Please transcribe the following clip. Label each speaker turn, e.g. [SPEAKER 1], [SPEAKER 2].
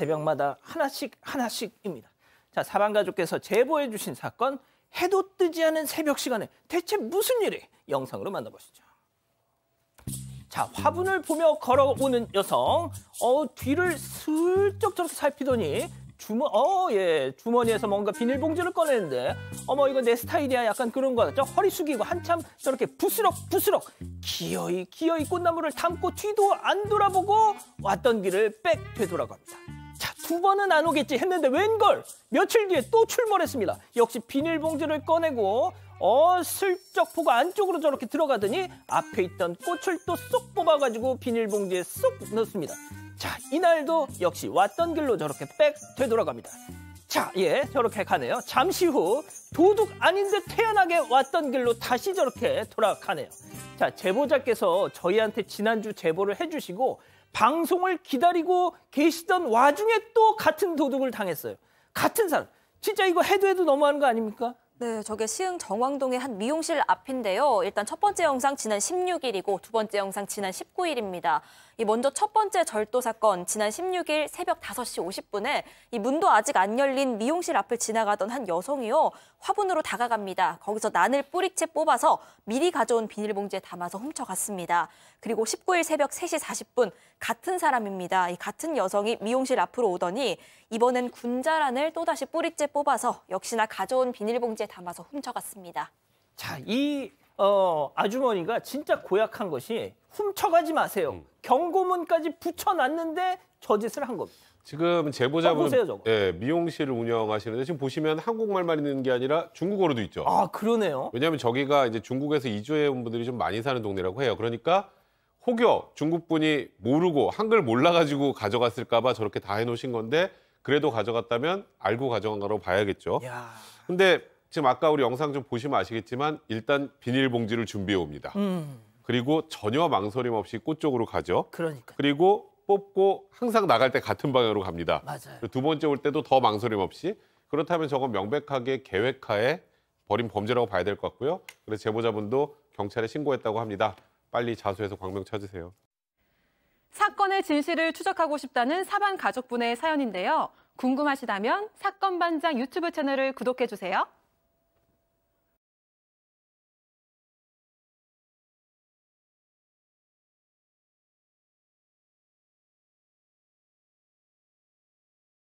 [SPEAKER 1] 새벽마다 하나씩 하나씩입니다. 자, 사방 가족께서 제보해 주신 사건 해도 뜨지 않은 새벽 시간에 대체 무슨 일이 영상으로 만나보시죠. 자, 화분을 보며 걸어오는 여성. 어, 뒤를 슬쩍 저렇게 살피더니 주머 어, 예. 주머니에서 뭔가 비닐봉지를 꺼내는데 어머 이거 내 스타일이야 약간 그런 거 같죠? 허리 숙이고 한참 저렇게 부스럭 부스럭 기어이 기어이 꽃나무를 담고 뒤도 안 돌아보고 왔던 길을 빽 되돌아갑니다. 두 번은 안 오겠지 했는데 웬걸 며칠 뒤에 또 출몰했습니다. 역시 비닐봉지를 꺼내고 어 슬쩍 보고 안쪽으로 저렇게 들어가더니 앞에 있던 꽃을 또 쏙 뽑아가지고 비닐봉지에 쏙 넣습니다. 자 이날도 역시 왔던 길로 저렇게 빽 되돌아갑니다. 자, 예, 저렇게 가네요. 잠시 후 도둑 아닌 듯 태연하게 왔던 길로 다시 저렇게 돌아가네요. 자, 제보자께서 저희한테 지난주 제보를 해주시고 방송을 기다리고 계시던 와중에 또 같은 도둑을 당했어요. 같은 사람. 진짜 이거 해도 해도 너무하는
[SPEAKER 2] 거 아닙니까? 네, 저게 시흥 정왕동의 한 미용실 앞인데요. 일단 첫 번째 영상 지난 16일이고 두 번째 영상 지난 19일입니다. 이 먼저 첫 번째 절도 사건 지난 16일 새벽 5시 50분에 이 문도 아직 안 열린 미용실 앞을 지나가던 한 여성이요. 화분으로 다가갑니다. 거기서 난을 뿌리채 뽑아서 미리 가져온 비닐봉지에 담아서 훔쳐갔습니다. 그리고 19일 새벽 3시 40분 같은 사람입니다. 이 같은 여성이 미용실 앞으로 오더니 이번엔 군자란을 또다시 뿌리째 뽑아서 역시나 가져온 비닐봉지에 담아서 훔쳐갔습니다.
[SPEAKER 1] 자, 이 어, 아주머니가 진짜 고약한 것이 훔쳐가지 마세요. 음. 경고문까지 붙여놨는데 저 짓을 한 겁니다.
[SPEAKER 3] 지금 제보자분 어, 예, 미용실을 운영하시는데 지금 보시면 한국말만 있는 게 아니라 중국어로도 있죠. 아 그러네요. 왜냐하면 저기가 이제 중국에서 이주해 온 분들이 좀 많이 사는 동네라고 해요. 그러니까 혹여 중국 분이 모르고 한글 몰라가지고 가져갔을까봐 저렇게 다 해놓으신 건데 그래도 가져갔다면 알고 가져간 거로 봐야겠죠. 야... 근데 지금 아까 우리 영상 좀 보시면 아시겠지만 일단 비닐봉지를 준비해 옵니다. 음. 그리고 전혀 망설임 없이 꽃 쪽으로 가죠. 그러니까. 그리고 뽑고 항상 나갈 때 같은 방향으로 갑니다. 맞아요. 두 번째 올 때도 더 망설임 없이 그렇다면 저건 명백하게 계획하에 버린 범죄라고 봐야 될 것 같고요. 그래서 제보자분도 경찰에 신고했다고 합니다. 빨리 자수해서 광명 찾으세요.
[SPEAKER 2] 사건의 진실을 추적하고 싶다는 사반 가족분의 사연인데요. 궁금하시다면 사건 반장 유튜브 채널을 구독해 주세요.